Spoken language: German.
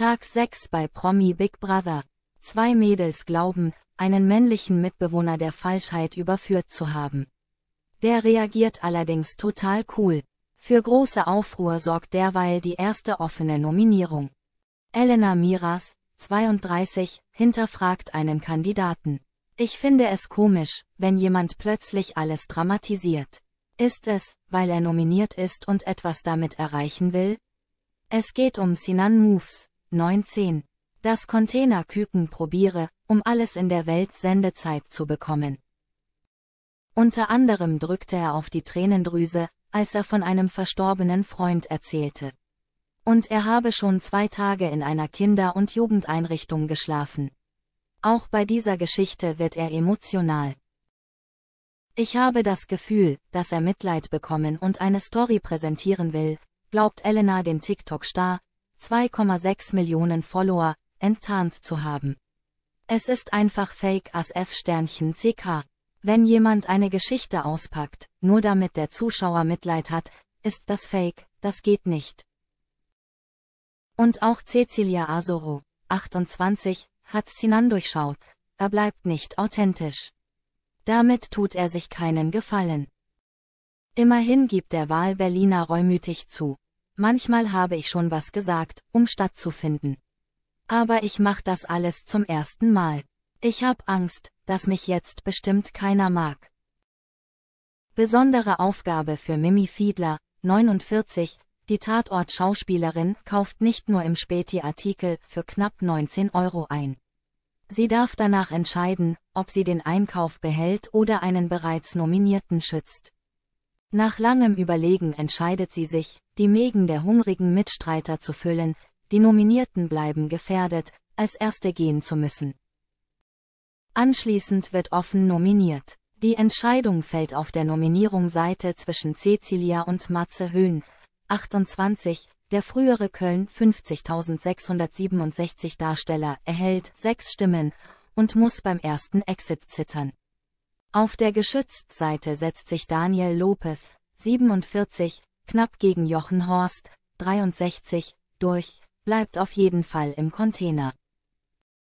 Tag 6 bei Promi Big Brother. Zwei Mädels glauben, einen männlichen Mitbewohner der Falschheit überführt zu haben. Der reagiert allerdings total cool. Für große Aufruhr sorgt derweil die erste offene Nominierung. Elena Miras, 32, hinterfragt einen Kandidaten. Ich finde es komisch, wenn jemand plötzlich alles dramatisiert. Ist es, weil er nominiert ist und etwas damit erreichen will? Es geht um Sinan Moves, 19. Das Containerküken probiere, um alles in der Welt Sendezeit zu bekommen. Unter anderem drückte er auf die Tränendrüse, als er von einem verstorbenen Freund erzählte. Und er habe schon zwei Tage in einer Kinder- und Jugendeinrichtung geschlafen. Auch bei dieser Geschichte wird er emotional. Ich habe das Gefühl, dass er Mitleid bekommen und eine Story präsentieren will, glaubt Elena den TikTok-Star, 2,6 Millionen Follower, enttarnt zu haben. Es ist einfach Fake as F Sternchen CK. Wenn jemand eine Geschichte auspackt, nur damit der Zuschauer Mitleid hat, ist das Fake, das geht nicht. Und auch Cecilia Asoro, 28, hat Sinan durchschaut, er bleibt nicht authentisch. Damit tut er sich keinen Gefallen. Immerhin gibt der Wahl-Berliner reumütig zu, Manchmal habe ich schon was gesagt, um stattzufinden. Aber ich mach das alles zum ersten Mal. Ich hab Angst, dass mich jetzt bestimmt keiner mag. Besondere Aufgabe für Mimi Fiedler, 49, die Tatort-Schauspielerin kauft nicht nur im Späti-Artikel für knapp 19 Euro ein. Sie darf danach entscheiden, ob sie den Einkauf behält oder einen bereits Nominierten schützt. Nach langem Überlegen entscheidet sie sich, die Mägen der hungrigen Mitstreiter zu füllen, die Nominierten bleiben gefährdet, als Erste gehen zu müssen. Anschließend wird offen nominiert. Die Entscheidung fällt auf der Nominierungsseite zwischen Cecilia und Matze Höhn, 28, der frühere Köln 50.667 Darsteller erhält sechs Stimmen und muss beim ersten Exit zittern. Auf der Geschütztseite setzt sich Daniel Lopez, 47, knapp gegen Jochen Horst, 63, durch, bleibt auf jeden Fall im Container.